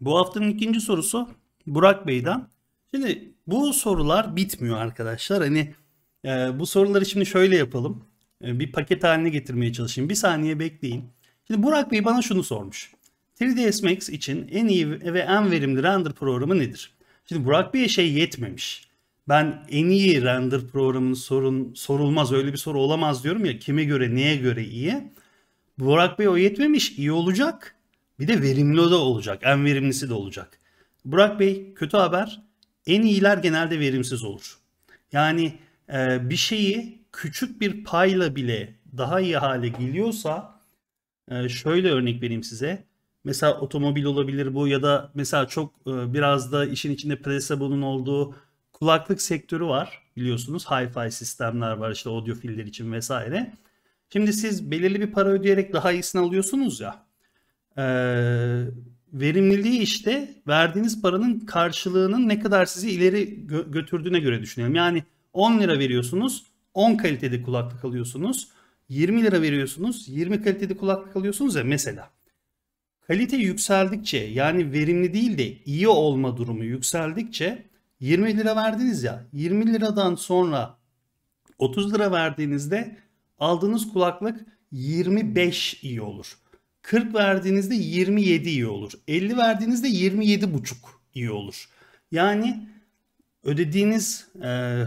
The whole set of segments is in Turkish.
Bu haftanın ikinci sorusu Burak Bey'den. Şimdi bu sorular bitmiyor arkadaşlar. Hani e, bu soruları şimdi şöyle yapalım. E, bir paket haline getirmeye çalışayım. Bir saniye bekleyin. Şimdi Burak Bey bana şunu sormuş. 3ds Max için en iyi ve en verimli render programı nedir? Şimdi Burak Bey'e şey yetmemiş. Ben en iyi render programının sorun, sorulmaz öyle bir soru olamaz diyorum ya kime göre neye göre iyi. Burak Bey o yetmemiş iyi olacak bir de verimli de olacak. En verimlisi de olacak. Burak Bey kötü haber. En iyiler genelde verimsiz olur. Yani e, bir şeyi küçük bir payla bile daha iyi hale geliyorsa e, şöyle örnek vereyim size. Mesela otomobil olabilir bu ya da mesela çok e, biraz da işin içinde Placebo'nun olduğu kulaklık sektörü var biliyorsunuz. Hi-Fi sistemler var işte audiofiller için vesaire. Şimdi siz belirli bir para ödeyerek daha iyisini alıyorsunuz ya. E, verimliliği işte verdiğiniz paranın karşılığının ne kadar sizi ileri gö- götürdüğüne göre düşünelim. Yani 10 lira veriyorsunuz 10 kalitede kulaklık alıyorsunuz. 20 lira veriyorsunuz 20 kalitede kulaklık alıyorsunuz ya mesela. Kalite yükseldikçe yani verimli değil de iyi olma durumu yükseldikçe 20 lira verdiniz ya 20 liradan sonra 30 lira verdiğinizde aldığınız kulaklık 25 iyi olur. 40 verdiğinizde 27 iyi olur. 50 verdiğinizde 27 buçuk iyi olur. Yani ödediğiniz e,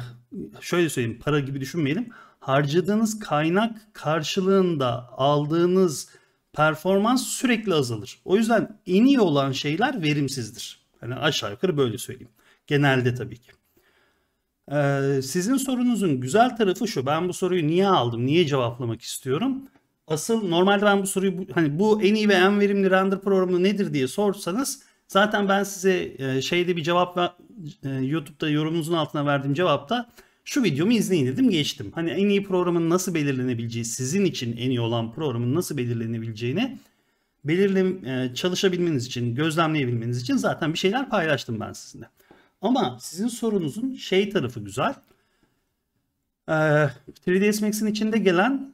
şöyle söyleyeyim para gibi düşünmeyelim. Harcadığınız kaynak karşılığında aldığınız performans sürekli azalır. O yüzden en iyi olan şeyler verimsizdir. Hani aşağı yukarı böyle söyleyeyim. Genelde tabii ki. Ee, sizin sorunuzun güzel tarafı şu. Ben bu soruyu niye aldım? Niye cevaplamak istiyorum? asıl normalde ben bu soruyu hani bu en iyi ve en verimli render programı nedir diye sorsanız zaten ben size e, şeyde bir cevap e, YouTube'da yorumunuzun altına verdiğim cevapta şu videomu izleyin dedim geçtim. Hani en iyi programın nasıl belirlenebileceği, sizin için en iyi olan programın nasıl belirlenebileceğini belirlem e, çalışabilmeniz için, gözlemleyebilmeniz için zaten bir şeyler paylaştım ben sizinle. Ama sizin sorunuzun şey tarafı güzel. 3ds Max'in içinde gelen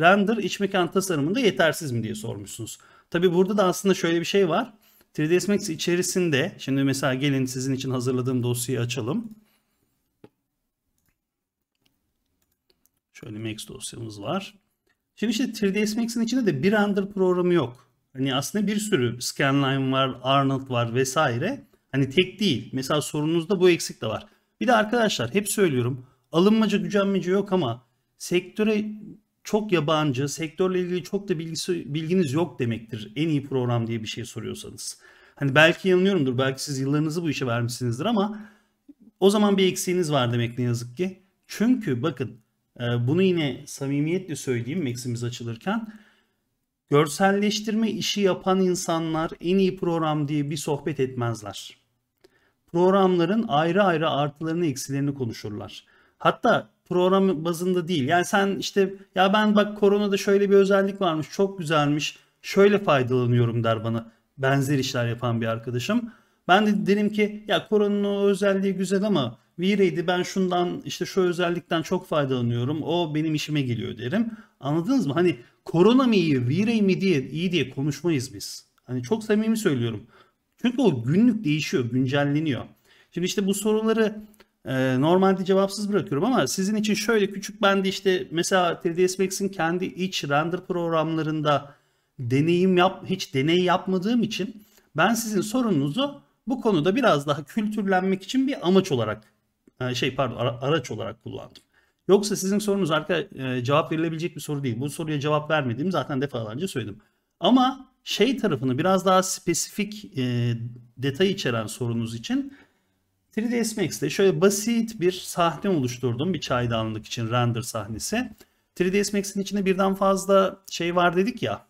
render iç mekan tasarımında yetersiz mi diye sormuşsunuz. Tabi burada da aslında şöyle bir şey var. 3ds Max içerisinde şimdi mesela gelin sizin için hazırladığım dosyayı açalım. Şöyle Max dosyamız var. Şimdi işte 3ds Max'in içinde de bir render programı yok. Hani aslında bir sürü scanline var, Arnold var vesaire. Hani tek değil. Mesela sorunuzda bu eksik de var. Bir de arkadaşlar hep söylüyorum. Alınmaca gücenmece yok ama sektöre çok yabancı, sektörle ilgili çok da bilgisi, bilginiz yok demektir en iyi program diye bir şey soruyorsanız. Hani belki yanılıyorumdur, belki siz yıllarınızı bu işe vermişsinizdir ama o zaman bir eksiğiniz var demek ne yazık ki. Çünkü bakın e, bunu yine samimiyetle söyleyeyim Max'imiz açılırken. Görselleştirme işi yapan insanlar en iyi program diye bir sohbet etmezler. Programların ayrı ayrı artılarını eksilerini konuşurlar. Hatta program bazında değil. Yani sen işte ya ben bak koronada şöyle bir özellik varmış çok güzelmiş şöyle faydalanıyorum der bana benzer işler yapan bir arkadaşım. Ben de derim ki ya koronanın o özelliği güzel ama V-Ray'di ben şundan işte şu özellikten çok faydalanıyorum o benim işime geliyor derim. Anladınız mı? Hani korona mı iyi V-Ray mi diye iyi diye konuşmayız biz. Hani çok samimi söylüyorum. Çünkü o günlük değişiyor, güncelleniyor. Şimdi işte bu soruları ee, normalde cevapsız bırakıyorum ama sizin için şöyle küçük ben de işte mesela 3ds Max'in kendi iç render programlarında deneyim yap hiç deney yapmadığım için ben sizin sorununuzu bu konuda biraz daha kültürlenmek için bir amaç olarak e, şey pardon araç olarak kullandım. Yoksa sizin sorunuz arka e, cevap verilebilecek bir soru değil. Bu soruya cevap vermediğimi zaten defalarca söyledim. Ama şey tarafını biraz daha spesifik e, detay içeren sorunuz için 3ds Max'te şöyle basit bir sahne oluşturdum bir çaydanlık için render sahnesi. 3ds Max'in içinde birden fazla şey var dedik ya.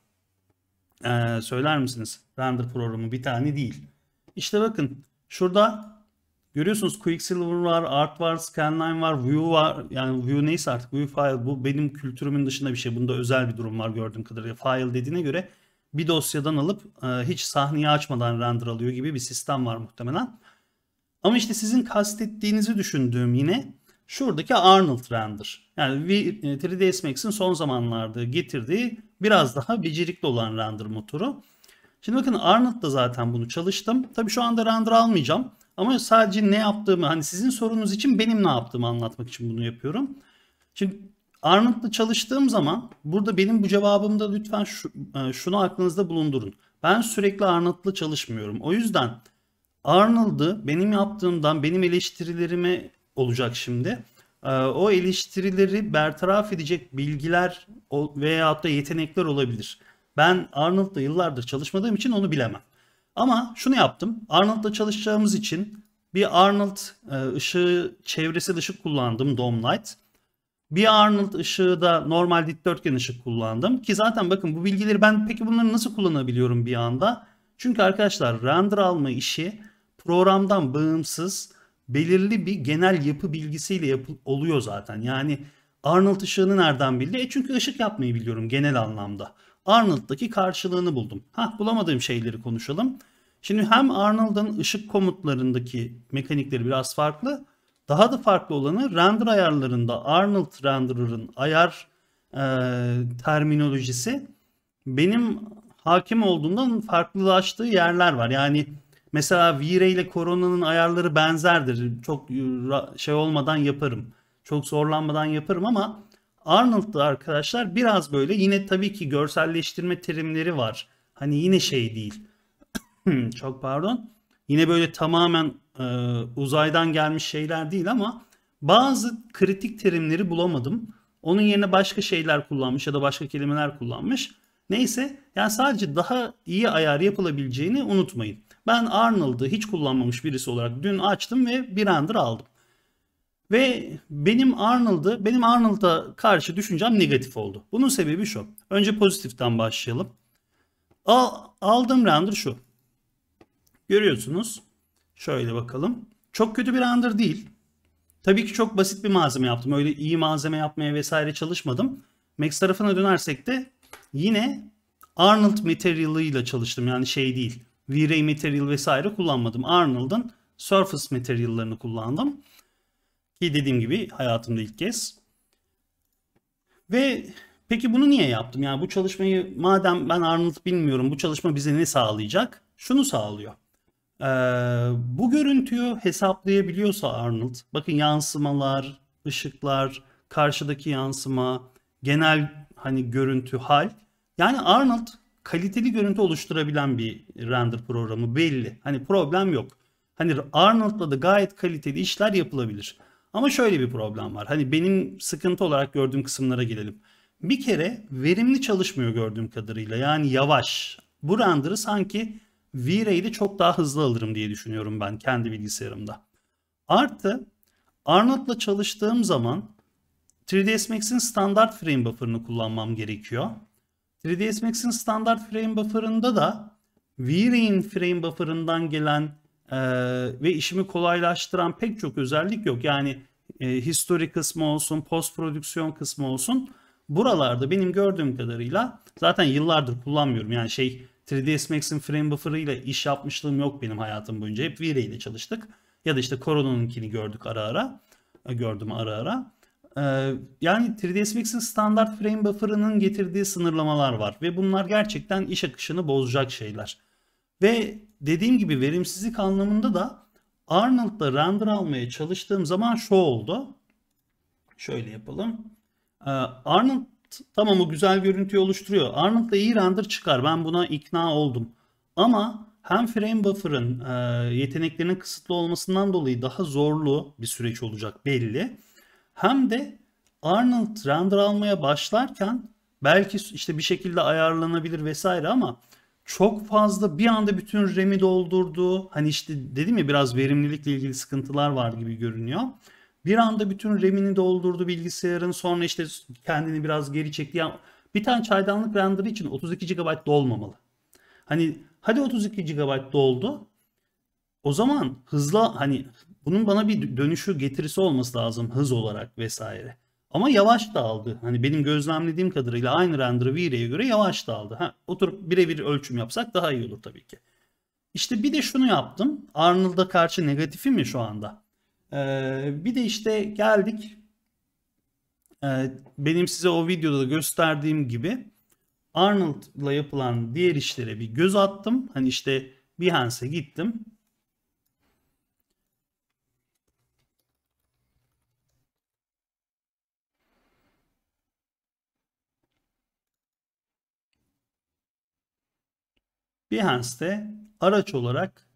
Ee, söyler misiniz? Render programı bir tane değil. İşte bakın şurada görüyorsunuz Quicksilver var, Art var, Scanline var, Vue var. Yani Vue neyse artık Vue file bu benim kültürümün dışında bir şey. Bunda özel bir durum var gördüğüm kadarıyla. File dediğine göre bir dosyadan alıp e, hiç sahneyi açmadan render alıyor gibi bir sistem var muhtemelen. Ama işte sizin kastettiğinizi düşündüğüm yine şuradaki Arnold render. Yani 3ds e, Max'in son zamanlarda getirdiği biraz daha becerikli olan render motoru. Şimdi bakın Arnold'da zaten bunu çalıştım. Tabii şu anda render almayacağım. Ama sadece ne yaptığımı hani sizin sorunuz için benim ne yaptığımı anlatmak için bunu yapıyorum. Şimdi Arnold'la çalıştığım zaman burada benim bu cevabımda lütfen şu, e, şunu aklınızda bulundurun. Ben sürekli Arnold'la çalışmıyorum. O yüzden Arnold'ı benim yaptığımdan, benim eleştirilerime olacak şimdi. Ee, o eleştirileri bertaraf edecek bilgiler veya da yetenekler olabilir. Ben Arnold'la yıllardır çalışmadığım için onu bilemem. Ama şunu yaptım. Arnold'la çalışacağımız için bir Arnold e, ışığı çevresi ışık kullandım Dome Light. Bir Arnold ışığı da normal dikdörtgen ışık kullandım. Ki zaten bakın bu bilgileri ben peki bunları nasıl kullanabiliyorum bir anda? Çünkü arkadaşlar render alma işi programdan bağımsız belirli bir genel yapı bilgisiyle yapı oluyor zaten. Yani Arnold ışığını nereden bildi? E çünkü ışık yapmayı biliyorum genel anlamda. Arnold'daki karşılığını buldum. Ha bulamadığım şeyleri konuşalım. Şimdi hem Arnold'un ışık komutlarındaki mekanikleri biraz farklı. Daha da farklı olanı render ayarlarında Arnold renderer'ın ayar e, terminolojisi benim hakim olduğundan farklılaştığı yerler var. Yani Mesela Vire ile Corona'nın ayarları benzerdir. Çok e, şey olmadan yaparım. Çok zorlanmadan yaparım ama Arnold'da arkadaşlar biraz böyle yine tabii ki görselleştirme terimleri var. Hani yine şey değil. Çok pardon. Yine böyle tamamen e, uzaydan gelmiş şeyler değil ama bazı kritik terimleri bulamadım. Onun yerine başka şeyler kullanmış ya da başka kelimeler kullanmış. Neyse yani sadece daha iyi ayar yapılabileceğini unutmayın. Ben Arnold'ı hiç kullanmamış birisi olarak dün açtım ve bir andır aldım. Ve benim Arnold'ı, benim Arnold'a karşı düşüncem negatif oldu. Bunun sebebi şu. Önce pozitiften başlayalım. Al, aldığım render şu. Görüyorsunuz. Şöyle bakalım. Çok kötü bir render değil. Tabii ki çok basit bir malzeme yaptım. Öyle iyi malzeme yapmaya vesaire çalışmadım. Max tarafına dönersek de yine Arnold materyalıyla çalıştım. Yani şey değil. V-Ray Material vesaire kullanmadım. Arnold'un Surface Material'larını kullandım. Ki dediğim gibi hayatımda ilk kez. Ve peki bunu niye yaptım? Yani bu çalışmayı madem ben Arnold bilmiyorum bu çalışma bize ne sağlayacak? Şunu sağlıyor. Ee, bu görüntüyü hesaplayabiliyorsa Arnold, bakın yansımalar, ışıklar, karşıdaki yansıma, genel hani görüntü hal. Yani Arnold kaliteli görüntü oluşturabilen bir render programı belli. Hani problem yok. Hani Arnold'la da gayet kaliteli işler yapılabilir. Ama şöyle bir problem var. Hani benim sıkıntı olarak gördüğüm kısımlara gelelim. Bir kere verimli çalışmıyor gördüğüm kadarıyla. Yani yavaş. Bu render'ı sanki V-Ray'de çok daha hızlı alırım diye düşünüyorum ben kendi bilgisayarımda. Artı Arnold'la çalıştığım zaman 3ds Max'in standart frame buffer'ını kullanmam gerekiyor. 3ds Max'in standart frame buffer'ında da V-Rain frame buffer'ından gelen e, ve işimi kolaylaştıran pek çok özellik yok. Yani e, history kısmı olsun, post prodüksiyon kısmı olsun. Buralarda benim gördüğüm kadarıyla zaten yıllardır kullanmıyorum. Yani şey 3ds Max'in frame buffer'ı iş yapmışlığım yok benim hayatım boyunca. Hep V-Ray ile çalıştık. Ya da işte Corona'nınkini gördük ara ara. E, gördüm ara ara. Ee, yani 3ds Max'in standart frame buffer'ının getirdiği sınırlamalar var ve bunlar gerçekten iş akışını bozacak şeyler. Ve dediğim gibi verimsizlik anlamında da Arnold'da render almaya çalıştığım zaman şu oldu. Şöyle yapalım. Ee, Arnold tamam o güzel görüntüyü oluşturuyor. Arnold'da iyi render çıkar. Ben buna ikna oldum. Ama hem frame buffer'ın e, yeteneklerinin kısıtlı olmasından dolayı daha zorlu bir süreç olacak belli hem de Arnold render almaya başlarken belki işte bir şekilde ayarlanabilir vesaire ama çok fazla bir anda bütün RAM'i doldurdu. Hani işte dedim ya biraz verimlilikle ilgili sıkıntılar var gibi görünüyor. Bir anda bütün RAM'ini doldurdu bilgisayarın sonra işte kendini biraz geri çekti. Yani bir tane çaydanlık renderı için 32 GB dolmamalı. Hani hadi 32 GB doldu o zaman hızla hani bunun bana bir dönüşü getirisi olması lazım hız olarak vesaire. Ama yavaş da aldı. Hani benim gözlemlediğim kadarıyla aynı render'ı V-Ray'e göre yavaş da aldı. Ha, oturup birebir ölçüm yapsak daha iyi olur tabii ki. İşte bir de şunu yaptım. Arnold'a karşı negatifim mi şu anda. Ee, bir de işte geldik. Ee, benim size o videoda da gösterdiğim gibi Arnold'la yapılan diğer işlere bir göz attım. Hani işte Behance'e gittim. Behance'de araç olarak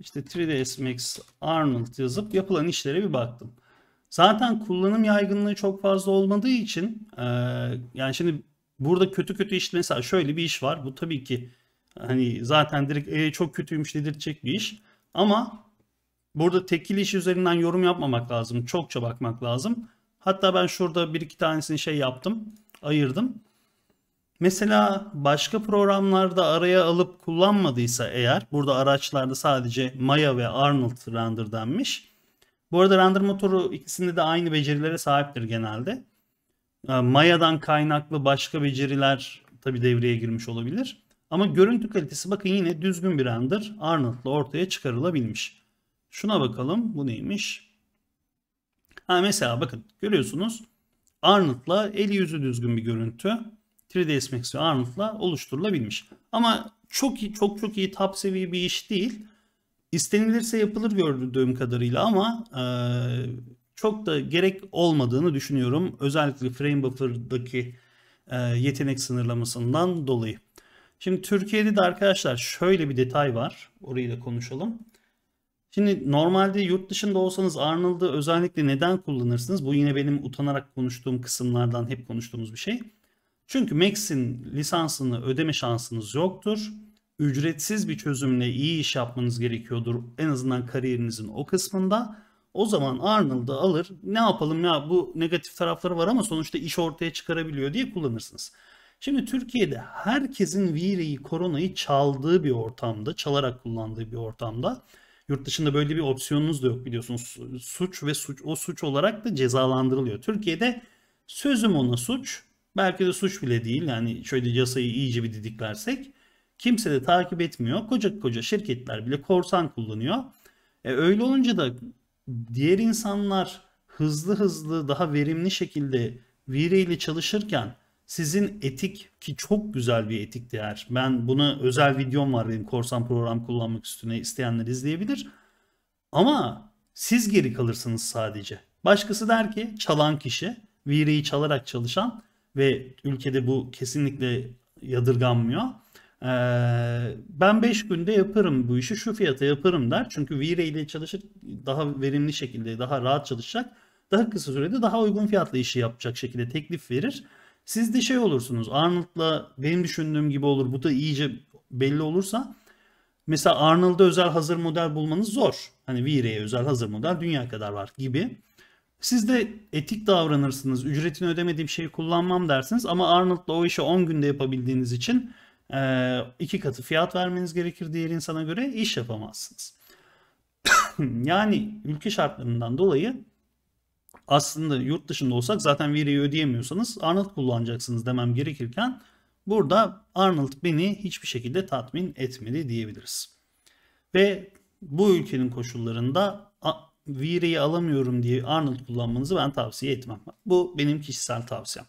işte 3ds Max Arnold yazıp yapılan işlere bir baktım. Zaten kullanım yaygınlığı çok fazla olmadığı için e, yani şimdi burada kötü kötü iş mesela şöyle bir iş var. Bu tabii ki hani zaten direkt e, çok kötüymüş dedirtecek bir iş. Ama burada tekil iş üzerinden yorum yapmamak lazım. Çokça bakmak lazım. Hatta ben şurada bir iki tanesini şey yaptım. Ayırdım. Mesela başka programlarda araya alıp kullanmadıysa eğer burada araçlarda sadece Maya ve Arnold render denmiş. Bu arada render motoru ikisinde de aynı becerilere sahiptir genelde. Ee, Maya'dan kaynaklı başka beceriler tabi devreye girmiş olabilir. Ama görüntü kalitesi bakın yine düzgün bir render Arnold'la ortaya çıkarılabilmiş. Şuna bakalım bu neymiş? Ha mesela bakın görüyorsunuz Arnold'la eli yüzü düzgün bir görüntü. 3ds Max ve Armut'la oluşturulabilmiş. Ama çok iyi, çok çok iyi top seviye bir iş değil. İstenilirse yapılır gördüğüm kadarıyla ama e, çok da gerek olmadığını düşünüyorum. Özellikle frame buffer'daki e, yetenek sınırlamasından dolayı. Şimdi Türkiye'de de arkadaşlar şöyle bir detay var. Orayı da konuşalım. Şimdi normalde yurt dışında olsanız Arnold'ı özellikle neden kullanırsınız? Bu yine benim utanarak konuştuğum kısımlardan hep konuştuğumuz bir şey. Çünkü Max'in lisansını ödeme şansınız yoktur. Ücretsiz bir çözümle iyi iş yapmanız gerekiyordur. En azından kariyerinizin o kısmında. O zaman Arnold'ı alır ne yapalım ya bu negatif tarafları var ama sonuçta iş ortaya çıkarabiliyor diye kullanırsınız. Şimdi Türkiye'de herkesin vireyi, koronayı çaldığı bir ortamda, çalarak kullandığı bir ortamda yurt dışında böyle bir opsiyonunuz da yok biliyorsunuz. Suç ve suç o suç olarak da cezalandırılıyor. Türkiye'de sözüm ona suç, Belki de suç bile değil. Yani şöyle yasayı iyice bir didiklersek. Kimse de takip etmiyor. Koca koca şirketler bile korsan kullanıyor. E öyle olunca da diğer insanlar hızlı hızlı daha verimli şekilde vireyle çalışırken sizin etik ki çok güzel bir etik değer. Ben buna özel videom var benim korsan program kullanmak üstüne isteyenler izleyebilir. Ama siz geri kalırsınız sadece. Başkası der ki çalan kişi, vireyi çalarak çalışan ve ülkede bu kesinlikle yadırganmıyor. Ee, ben 5 günde yaparım bu işi şu fiyata yaparım der. Çünkü V-Ray ile çalışır daha verimli şekilde daha rahat çalışacak. Daha kısa sürede daha uygun fiyatla işi yapacak şekilde teklif verir. Siz de şey olursunuz Arnold'la benim düşündüğüm gibi olur bu da iyice belli olursa mesela Arnold'da özel hazır model bulmanız zor. Hani V-Ray'e özel hazır model dünya kadar var gibi. Siz de etik davranırsınız. Ücretini ödemediğim şeyi kullanmam dersiniz. Ama Arnold'la o işi 10 günde yapabildiğiniz için iki katı fiyat vermeniz gerekir diğer insana göre iş yapamazsınız. yani ülke şartlarından dolayı aslında yurt dışında olsak zaten veriyi ödeyemiyorsanız Arnold kullanacaksınız demem gerekirken burada Arnold beni hiçbir şekilde tatmin etmedi diyebiliriz. Ve bu ülkenin koşullarında Vire'yi alamıyorum diye Arnold kullanmanızı ben tavsiye etmem. Bu benim kişisel tavsiyem.